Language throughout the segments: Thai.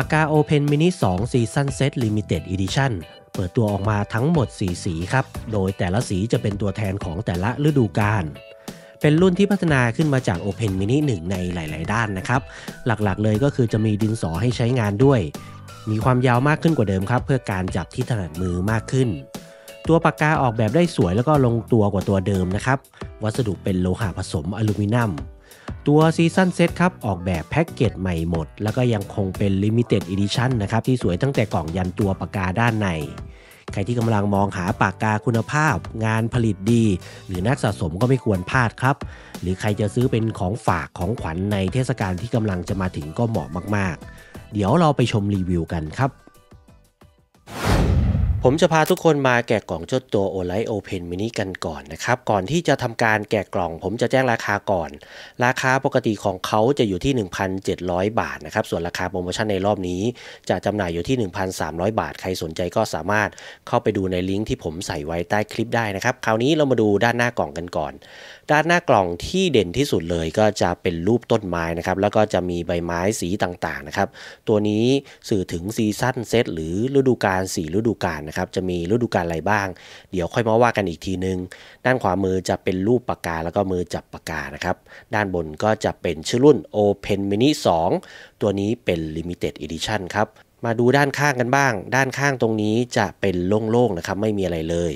ปากกา Open Mini 2 Season Set Limited Edition เปิดตัวออกมาทั้งหมด 4 สีครับ โดยแต่ละสีจะเป็นตัวแทนของแต่ละฤดูกาล เป็นรุ่นที่พัฒนาขึ้นมาจาก Open Mini 1 ในหลาย ๆ ด้านนะครับ หลัก ๆ เลยก็คือจะมีดินสอให้ใช้งานด้วย มีความยาวมากขึ้นกว่าเดิมครับเพื่อการจับที่ถนัดมือมากขึ้น ตัวปากกาออกแบบได้สวยแล้วก็ลงตัวกว่าตัวเดิมนะครับ วัสดุเป็นโลหะผสมอลูมิเนียมตัวซีซั่นเซตครับออกแบบแพ็กเกจใหม่หมด แล้วก็ยังคงเป็นลิมิเต็ดอีดิชั่นนะครับที่สวยตั้งแต่กล่องยันตัวปากกาด้านใน ใครที่กำลังมองหาปากกาคุณภาพ งานผลิตดี หรือนักสะสมก็ไม่ควรพลาดครับ หรือใครจะซื้อเป็นของฝากของขวัญในเทศกาลที่กำลังจะมาถึงก็เหมาะมากๆ เดี๋ยวเราไปชมรีวิวกันครับผมจะพาทุกคนมาแกะกล่องเจ้าตัว o l i โอเพนมินิกันก่อนนะครับก่อนที่จะทำการแกะกล่องผมจะแจ้งราคาก่อน ราคาปกติของเขาจะอยู่ที่ 1,700 บาทนะครับส่วนราคาโปรโมชั่นในรอบนี้จะจำหน่ายอยู่ที่ 1,300 บาทใครสนใจก็สามารถเข้าไปดูในลิงก์ที่ผมใส่ไว้ใต้คลิปได้นะครับ คราวนี้เรามาดูด้านหน้ากล่องกันก่อนด้านหน้ากล่องที่เด่นที่สุดเลยก็จะเป็นรูปต้นไม้นะครับแล้วก็จะมีใบไม้สีต่างๆนะครับตัวนี้สื่อถึงซีซั่นเซตหรือฤดูกาลสีฤดูกาลนะครับจะมีฤดูกาลอะไรบ้าง เดี๋ยวค่อยมาว่ากันอีกทีนึง ด้านขวามือจะเป็นรูปปากกาแล้วก็มือจับปากกานะครับด้านบนก็จะเป็นชื่อรุ่น Open Mini 2 ตัวนี้เป็น Limited Edition ครับมาดูด้านข้างกันบ้าง ด้านข้างตรงนี้จะเป็นโล่งๆนะครับไม่มีอะไรเลย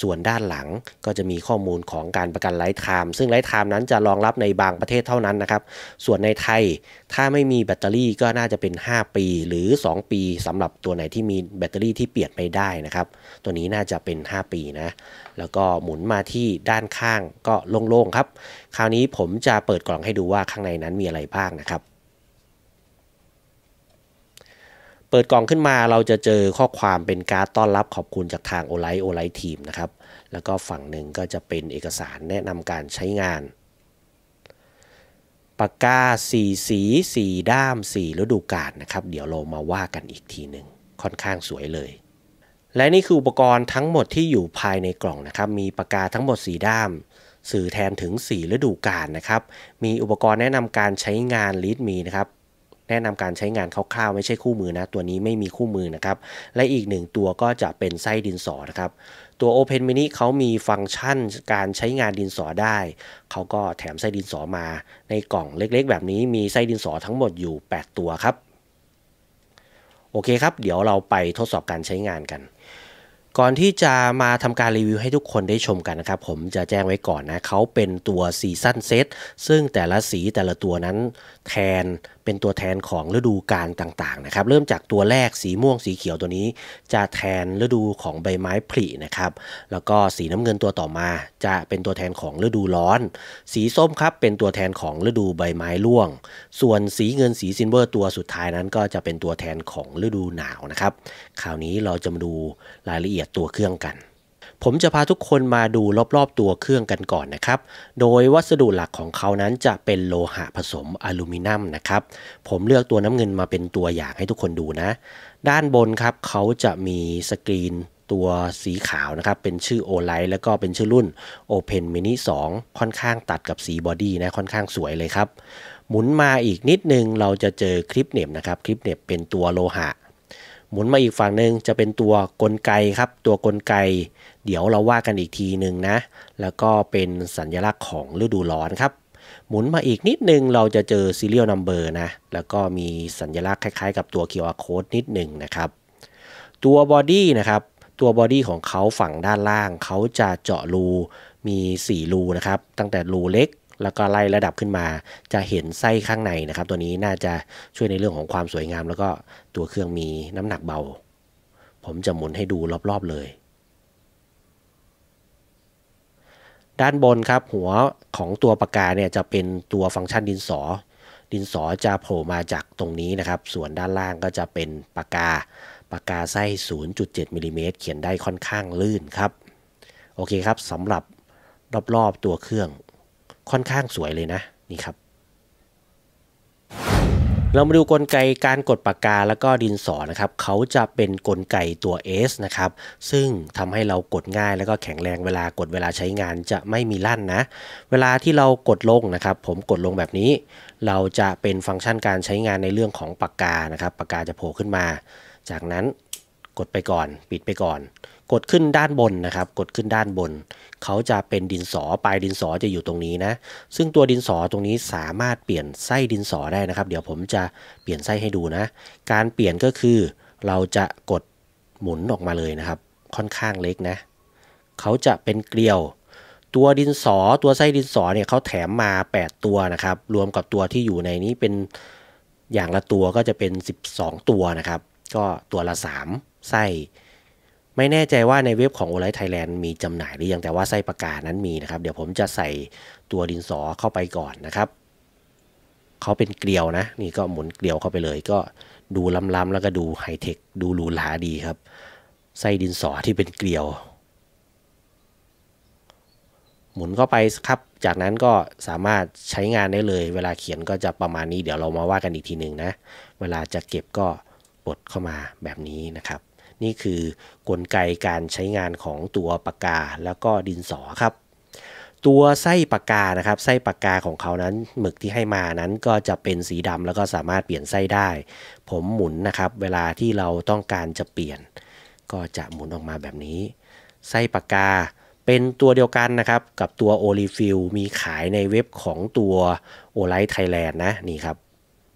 ส่วนด้านหลังก็จะมีข้อมูลของการประกันไลท์ไทม์ซึ่งไลท์ไทม์นั้นจะรองรับในบางประเทศเท่านั้นนะครับ ส่วนในไทยถ้าไม่มีแบตเตอรี่ก็น่าจะเป็น 5 ปีหรือ 2 ปีสำหรับตัวไหนที่มีแบตเตอรี่ที่เปลี่ยนไม่ได้นะครับ ตัวนี้น่าจะเป็น 5 ปีนะ แล้วก็หมุนมาที่ด้านข้างก็โล่งๆครับ คราวนี้ผมจะเปิดกล่องให้ดูว่าข้างในนั้นมีอะไรบ้างนะครับเปิดกล่องขึ้นมาเราจะเจอข้อความเป็นการ์ดต้อนรับขอบคุณจากทางโอไลโอไลทีมนะครับแล้วก็ฝั่งหนึ่งก็จะเป็นเอกสารแนะนำการใช้งานปากกาสีสีสีด้ามสีฤดูกาลนะครับ เดี๋ยวเรามาว่ากันอีกทีหนึ่งค่อนข้างสวยเลย และนี่คืออุปกรณ์ทั้งหมดที่อยู่ภายในกล่องนะครับ มีปากกาทั้งหมดสีด้าม สื่อแทนถึงสีฤดูกาลนะครับ มีอุปกรณ์แนะนำการใช้งานลิทมีนะครับแนะนำการใช้งานคร่าวๆไม่ใช่คู่มือนะตัวนี้ไม่มีคู่มือนะครับและอีกหนึ่งตัวก็จะเป็นไส้ดินสอนะครับตัว Open Mini เขามีฟังก์ชันการใช้งานดินสอได้เขาก็แถมไส้ดินสอมา ในกล่องเล็ก ๆ แบบนี้มีไส้ดินสอทั้งหมดอยู่ 8 ตัวครับ โอเคครับ เดี๋ยวเราไปทดสอบการใช้งานกันก่อนที่จะมาทำการรีวิวให้ทุกคนได้ชมกันนะครับผมจะแจ้งไว้ก่อนนะเขาเป็นตัวซีซั่นเซตซึ่งแต่ละสีแต่ละตัวนั้นแทนเป็นตัวแทนของฤดูกาลต่างๆนะครับเริ่มจากตัวแรกสีม่วงสีเขียวตัวนี้จะแทนฤดูของใบไม้ผลินะครับแล้วก็สีน้ำเงินตัวต่อมา จะเป็นตัวแทนของฤดูร้อน สีส้มครับเป็นตัวแทนของฤดูใบไม้ร่วง ส่วนสีเงินสีซินเวอร์ ตัวสุดท้ายนั้น ก็จะเป็นตัวแทนของฤดูหนาวนะครับคราวนี้เราจะมาดูรายละเอียดับตัวเครื่องกัน ผมจะพาทุกคนมาดูรอบๆตัวเครื่องกันก่อนนะครับ โดยวัสดุหลักของเขานั้นจะเป็นโลหะผสมอลูมิเนียมนะครับ ผมเลือกตัวน้ำเงินมาเป็นตัวอย่างให้ทุกคนดูนะ ด้านบนครับเขาจะมีสกรีนตัวสีขาวนะครับ เป็นชื่อโอไลท์แล้วก็เป็นชื่อรุ่น Open Mini 2 ค่อนข้างตัดกับสีบอดี้นะค่อนข้างสวยเลยครับ หมุนมาอีกนิดนึงเราจะเจอคลิปเน็บนะครับคลิปเน็บเป็นตัวโลหะหมุนมาอีกฝั่งหนึ่งจะเป็นตัวกลไกครับตัวกลไก เดี๋ยวเราว่ากันอีกทีหนึ่งนะ แล้วก็เป็นสัญลักษณ์ของฤดูร้อนครับหมุนมาอีกนิดนึง เราจะเจอ serial number นะแล้วก็มีสัญลักษณ์คล้ายๆ กับตัว QR code นิดหนึ่งนะครับตัวบอดี้นะครับตัวบอดี้ของเขาฝั่งด้านล่าง เขาจะเจาะรูมี4รูนะครับ ตั้งแต่รูเล็กแล้วก็ไล่ระดับขึ้นมาจะเห็นไส้ข้างในนะครับ ตัวนี้น่าจะช่วยในเรื่องของความสวยงาม แล้วก็ตัวเครื่องมีน้ำหนักเบา ผมจะหมุนให้ดูรอบๆเลย ด้านบนครับหัวของตัวปากกาเนี่ย จะเป็นตัวฟังก์ชันดินสอ ดินสอจะโผล่มาจากตรงนี้นะครับ ส่วนด้านล่างก็จะเป็นปากกาปากกาไส้0.7มิลิเมตรเขียนได้ค่อนข้างลื่นครับ โอเคครับสำหรับรอบๆตัวเครื่องค่อนข้างสวยเลยนะนี่ครับ เรามาดูกลไกการกดปากกาแล้วก็ดินสอนะครับเขาจะเป็นนกลไกตัว S นะครับ ซึ่งทำให้เรากดง่ายแล้วก็แข็งแรงเวลากดเวลาใช้งานจะไม่มีลั่นนะ เวลาที่เรากดลงนะครับ ผมกดลงแบบนี้ เราจะเป็นฟังก์ชันการใช้งานในเรื่องของปากกานะครับปากกาจะโผล่ขึ้นมา จากนั้นกดไปก่อนปิดไปก่อน กดขึ้นด้านบนนะครับ กดขึ้นด้านบน เขาจะเป็นดินสอปลายดินสอจะอยู่ตรงนี้นะ ซึ่งตัวดินสอตรงนี้สามารถเปลี่ยนไส้ดินสอได้นะครับเดี๋ยวผมจะเปลี่ยนไส้ให้ดูนะ การเปลี่ยนก็คือเราจะกดหมุนออกมาเลยนะครับ ค่อนข้างเล็กนะเขาจะเป็นเกลียว ตัวดินสอตัวไส้ดินสอเนี่ยเขาแถมมา 8 ตัวนะครับ รวมกับตัวที่อยู่ในนี้เป็นอย่างละตัวก็จะเป็น 12 ตัวนะครับ ก็ตัวละ3ไส้ไม่แน่ใจว่าในเว็บของโอไลท์ไทยแลนด์มีจำหน่ายหรือยังแต่ว่าไส้ปากกานั้นมีนะครับ เดี๋ยวผมจะใส่ตัวดินสอเข้าไปก่อนนะครับ เขาเป็นเกลียวนะ นี่ก็หมุนเกลียวเข้าไปเลย ก็ดูล้ำๆแล้วก็ดูไฮเทค ดูหรูหราดีครับไส้ดินสอที่เป็นเกลียว หมุนเข้าไปครับ จากนั้นก็สามารถใช้งานได้เลย เวลาเขียนก็จะประมาณนี้ เดี๋ยวเรามาว่ากันอีกทีหนึ่งนะ เวลาจะเก็บก็กดเข้ามาแบบนี้นะครับนี่คือกลไกการใช้งานของตัวปากกาแล้วก็ดินสอครับ ตัวไส้ปากกานะครับ ไส้ปากกาของเขานั้น หมึกที่ให้มานั้น ก็จะเป็นสีดำแล้วก็สามารถเปลี่ยนไส้ได้ ผมหมุนนะครับ เวลาที่เราต้องการจะเปลี่ยนก็จะหมุนออกมาแบบนี้ ไส้ปากกาเป็นตัวเดียวกันนะครับ กับตัวโอลิฟิลมีขายในเว็บของตัวโอไลท์ไทยแลนด์นะนี่ครับ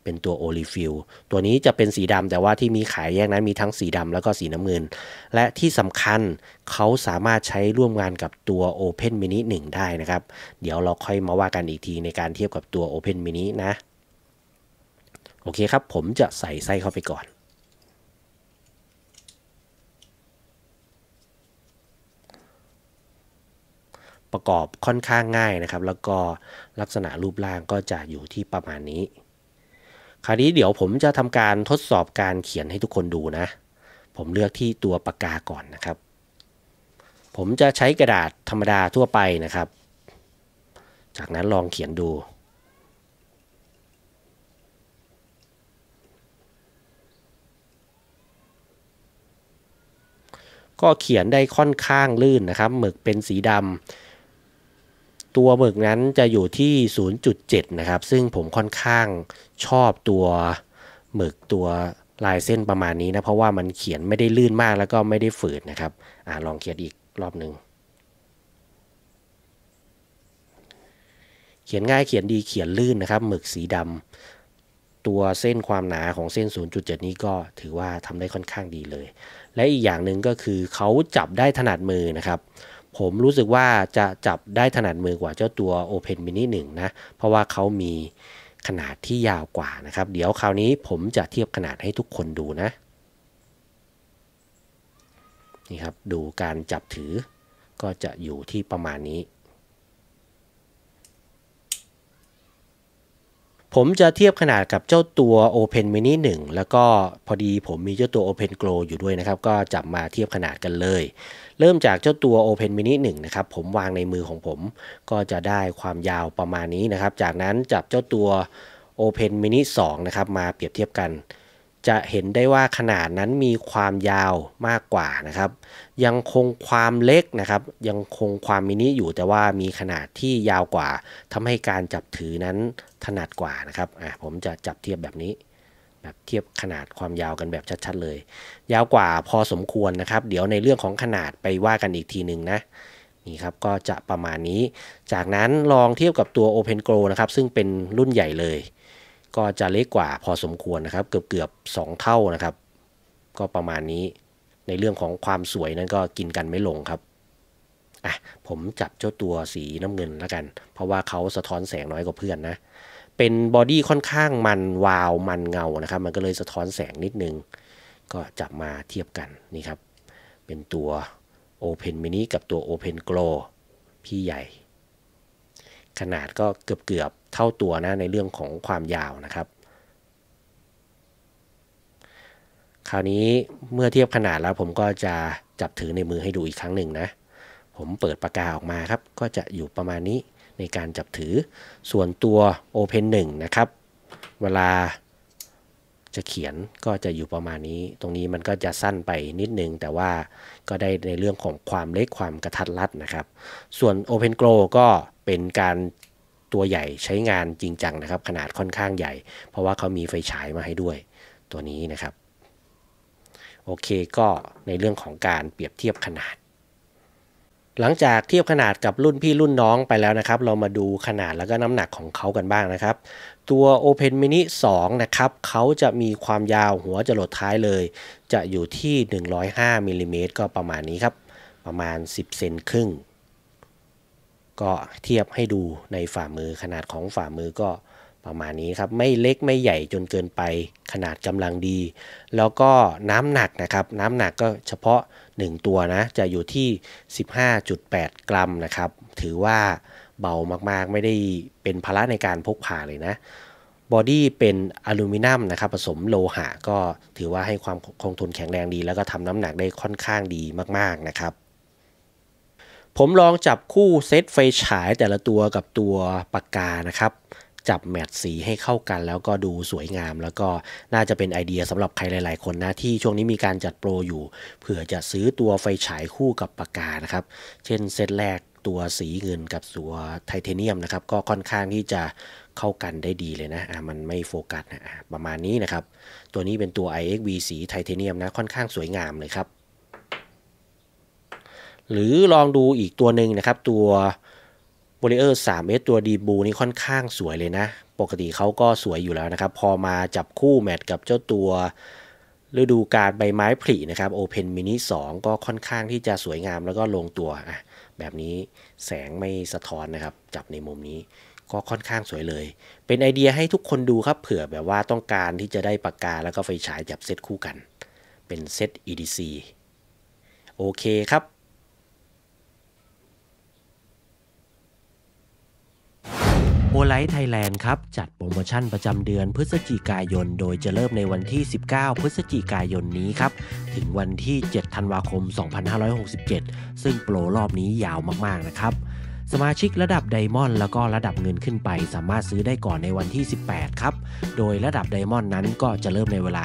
เป็นตัวโอลิฟิลตัวนี้จะเป็นสีดำแต่ว่าที่มีขายแยกนั้นมีทั้งสีดำแล้วก็สีน้ำเงิน และที่สำคัญเขาสามารถใช้ร่วมงานกับตัว Open Mini 1 ได้นะครับ เดี๋ยวเราค่อยมาว่ากันอีกทีในการเทียบกับตัว Open Mini นะ โอเคครับ ผมจะใส่ไส้เข้าไปก่อน ประกอบค่อนข้างง่ายนะครับ แล้วก็ลักษณะรูปร่างก็จะอยู่ที่ประมาณนี้คราวนี้เดี๋ยวผมจะทำการทดสอบการเขียนให้ทุกคนดูนะ ผมเลือกที่ตัวปากกาก่อนนะครับ ผมจะใช้กระดาษธรรมดาทั่วไปนะครับ จากนั้นลองเขียนดู ก็เขียนได้ค่อนข้างลื่นนะครับหมึกเป็นสีดำตัวหมึกนั้นจะอยู่ที่ 0.7 นะครับ ซึ่งผมค่อนข้างชอบตัวหมึกตัวลายเส้นประมาณนี้นะ เพราะว่ามันเขียนไม่ได้ลื่นมากแล้วก็ไม่ได้ฝืดนะครับ อ่าลองเขียนอีกรอบหนึ่งเขียนง่ายเขียนดีเขียนลื่นนะครับหมึกสีดำตัวเส้นความหนาของเส้น 0.7 นี้ก็ถือว่าทำได้ค่อนข้างดีเลย และอีกอย่างหนึ่งก็คือเขาจับได้ถนัดมือนะครับผมรู้สึกว่าจะจับได้ถนัดมือกว่าเจ้าตัว Open Mini 1 นะ เพราะว่าเขามีขนาดที่ยาวกว่านะครับ เดี๋ยวคราวนี้ผมจะเทียบขนาดให้ทุกคนดูนะ นี่ครับ ดูการจับถือก็จะอยู่ที่ประมาณนี้ผมจะเทียบขนาดกับเจ้าตัว Open Mini 1 แล้วก็พอดีผมมีเจ้าตัว Open Glow อยู่ด้วยนะครับก็จับมาเทียบขนาดกันเลย เริ่มจากเจ้าตัว Open Mini 1นะครับผมวางในมือของผมก็จะได้ความยาวประมาณนี้นะครับจากนั้นจับเจ้าตัว Open Mini 2นะครับมาเปรียบเทียบกันจะเห็นได้ว่าขนาดนั้นมีความยาวมากกว่านะครับ ยังคงความเล็กนะครับ ยังคงความมินิอยู่แต่ว่ามีขนาดที่ยาวกว่า ทำให้การจับถือนั้นถนัดกว่านะครับอ่ะผมจะจับเทียบแบบนี้ แบบเทียบขนาดความยาวกันแบบชัดๆเลย ยาวกว่าพอสมควรนะครับ เดี๋ยวในเรื่องของขนาดไปว่ากันอีกทีหนึ่งนะ นี่ครับก็จะประมาณนี้ จากนั้นลองเทียบกับตัว Open g r o w นะครับ ซึ่งเป็นรุ่นใหญ่เลยก็จะเล็กกว่าพอสมควรนะครับเกือบเกือบสองเท่านะครับ ก็ประมาณนี้ในเรื่องของความสวยนั้นก็กินกันไม่ลงครับอ่ะผมจับเจ้าตัวสีน้ำเงินแล้วกัน เพราะว่าเขาสะท้อนแสงน้อยกว่าเพื่อนนะ เป็นบอดี้ค่อนข้างมันวาวมันเงานะครับ มันก็เลยสะท้อนแสงนิดนึง ก็จับมาเทียบกันนี่ครับ เป็นตัว Open Mini กับตัว Open Glow พี่ใหญ่ ขนาดก็เกือบเกือบเท่าตัวนะในเรื่องของความยาวนะครับคราวนี้เมื่อเทียบขนาดแล้วผมก็จะจับถือในมือให้ดูอีกครั้งหนึ่งนะผมเปิดปากกาออกมาครับ ก็จะอยู่ประมาณนี้ในการจับถือ ส่วนตัว Open 1นะครับ เวลาจะเขียนก็จะอยู่ประมาณนี้ ตรงนี้มันก็จะสั้นไปนิดนึง แต่ว่าก็ได้ในเรื่องของความเล็กความกระทัดรัดนะครับ ส่วน Open g r o w ก็เป็นการตัวใหญ่ใช้งานจริงจังนะครับ ขนาดค่อนข้างใหญ่ เพราะว่าเขามีไฟฉายมาให้ด้วยตัวนี้นะครับโอเคก็ในเรื่องของการเปรียบเทียบขนาด หลังจากเทียบขนาดกับรุ่นพี่รุ่นน้องไปแล้วนะครับ เรามาดูขนาดแล้วก็น้ำหนักของเขากันบ้างนะครับ ตัว Open Mini 2 นะครับเขาจะมีความยาวหัวจรดท้ายเลย จะอยู่ที่ 105 มิลลิเมตรก็ประมาณนี้ครับ ประมาณ 10 เซนครึ่งก็เทียบให้ดูในฝ่ามือขนาดของฝ่ามือก็ประมาณนี้ครับ ไม่เล็กไม่ใหญ่จนเกินไปขนาดกำลังดี แล้วก็น้ำหนักนะครับ น้ำหนักก็เฉพาะ 1 ตัวนะ จะอยู่ที่ 15.8 กรัมนะครับ ถือว่าเบามากๆไม่ได้เป็นภาระในการพกพาเลยนะบอดี้เป็นอลูมิเนียมนะครับ ผสมโลหะ ก็ถือว่าให้ความคงทนแข็งแรงดี แล้วก็ทำน้ำหนักได้ค่อนข้างดีมาก ๆนะครับผมลองจับคู่เซตไฟฉายแต่ละตัวกับตัวปากกานะครับ จับแมทสีให้เข้ากันแล้วก็ดูสวยงาม แล้วก็น่าจะเป็นไอเดียสำหรับใครหลายๆคนนะที่ช่วงนี้มีการจัดโปรอยู่เผื่อจะซื้อตัวไฟฉายคู่กับปากกานะครับ เช่นเซตแรกตัวสีเงินกับตัวไทเทเนียมนะครับ ก็ค่อนข้างที่จะเข้ากันได้ดีเลยนะอ่ามันไม่โฟกัสนะประมาณนี้นะครับ ตัวนี้เป็นตัว IXV สีไทเทเนียมนะค่อนข้างสวยงามเลยครับหรือลองดูอีกตัวหนึ่งนะครับตัวบริเออร์เมตัวดีบูนี่ค่อนข้างสวยเลยนะ ปกติเขาก็สวยอยู่แล้วนะครับ พอมาจับคู่แมทกับเจ้าตัว ฤดูกาลใบไม้ผลินะครับโอเพนมินิสก็ค่อนข้างที่จะสวยงามแล้วก็ลงตัวอ่ะ แบบนี้แสงไม่สะท้อนนะครับ จับในมุมนี้ ก็ค่อนข้างสวยเลย เป็นไอเดียให้ทุกคนดูครับ เผื่อแบบว่าต้องการที่จะได้ปากกา แล้วก็ไฟฉายจับเซตคู่กัน เป็นเซต EDC โอเคครับโอไลท์ไทยแลนด์ครับจัดโปรโมชั่นประจำเดือนพฤศจิกายนโดยจะเริ่มในวันที่ 19 พฤศจิกายนนี้ครับถึงวันที่ 7 ธันวาคม 2567 ซึ่งโปรรอบนี้ยาวมากๆนะครับ สมาชิกระดับไดมอนด์แล้วก็ระดับเงินขึ้นไปสามารถซื้อได้ก่อนในวันที่ 18 ครับ โดยระดับไดมอนด์นั้นก็จะเริ่มในเวลา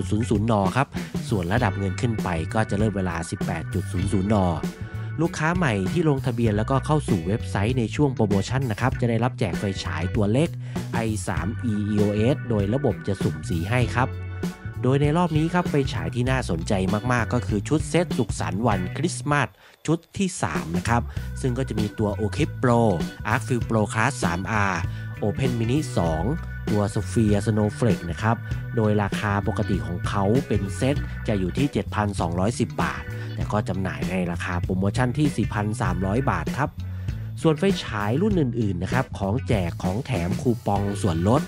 10.00 นครับส่วนระดับเงินขึ้นไปก็จะเริ่มเวลา 18.00 นลูกค้าใหม่ที่ลงทะเบียนแล้วก็เข้าสู่เว็บไซต์ในช่วงโปรโมชั่นนะครับจะได้รับแจกไฟฉายตัวเล็ก i3e EOS โดยระบบจะสุ่มสีให้ครับ โดยในรอบนี้ครับไฟฉายที่น่าสนใจมากๆก็คือชุดเซตสุขสันต์วันคริสต์มาสชุดที่ 3 นะครับ ซึ่งก็จะมีตัว o c l i p Pro Arcfield Pro Class 3R Open Mini 2 ตัว Sophia Snowflake นะครับโดยราคาปกติของเขาเป็นเซตจะอยู่ที่ 7,210 บาทแต่ก็จำหน่ายในราคาโปรโมชั่นที่ 4,300 บาทครับ ส่วนไฟฉายรุ่นอื่นๆ นะครับของแจกของแถมคูปองส่วนลด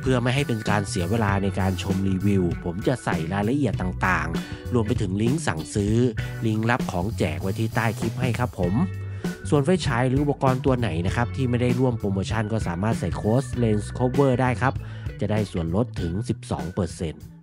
เพื่อไม่ให้เป็นการเสียเวลาในการชมรีวิว ผมจะใส่รายละเอียดต่างๆ รวมไปถึงลิงก์สั่งซื้อ ลิงก์รับของแจกไว้ที่ใต้คลิปให้ครับผม ส่วนไฟฉายหรืออุปกรณ์ตัวไหนนะครับที่ไม่ได้ร่วมโปรโมชั่นก็สามารถใส่โค้ด Lens Cover ได้ครับจะได้ส่วนลดถึง 12%